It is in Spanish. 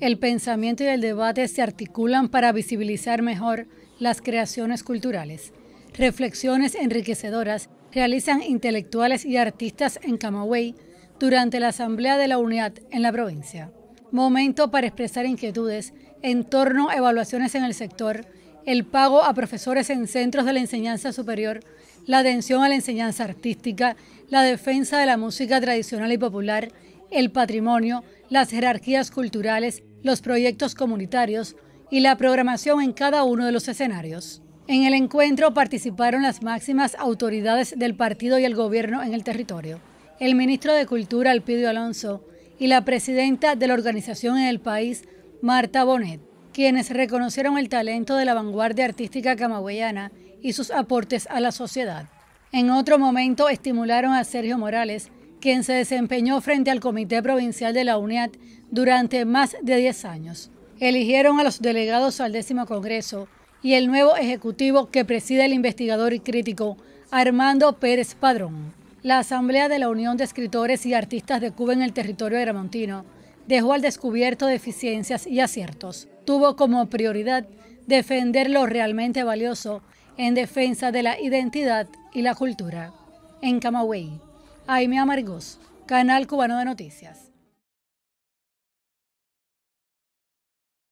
El pensamiento y el debate se articulan para visibilizar mejor las creaciones culturales. Reflexiones enriquecedoras realizan intelectuales y artistas en Camagüey durante la Asamblea de la Unidad en la provincia. Momento para expresar inquietudes en torno a evaluaciones en el sector, el pago a profesores en centros de la enseñanza superior, la atención a la enseñanza artística, la defensa de la música tradicional y popular, el patrimonio, las jerarquías culturales, los proyectos comunitarios y la programación en cada uno de los escenarios. En el encuentro participaron las máximas autoridades del partido y el gobierno en el territorio, el ministro de Cultura Alpidio Alonso y la presidenta de la organización en el país, Marta Bonet, quienes reconocieron el talento de la vanguardia artística camagüeyana y sus aportes a la sociedad. En otro momento estimularon a Sergio Morales, quien se desempeñó frente al Comité Provincial de la UNIAD durante más de 10 años. Eligieron a los delegados al décimo Congreso y el nuevo ejecutivo que preside el investigador y crítico Armando Pérez Padrón. La Asamblea de la Unión de Escritores y Artistas de Cuba en el territorio gramontino dejó al descubierto deficiencias y aciertos. Tuvo como prioridad defender lo realmente valioso en defensa de la identidad y la cultura. En Camagüey me amargós. Canal Cubano de Noticias.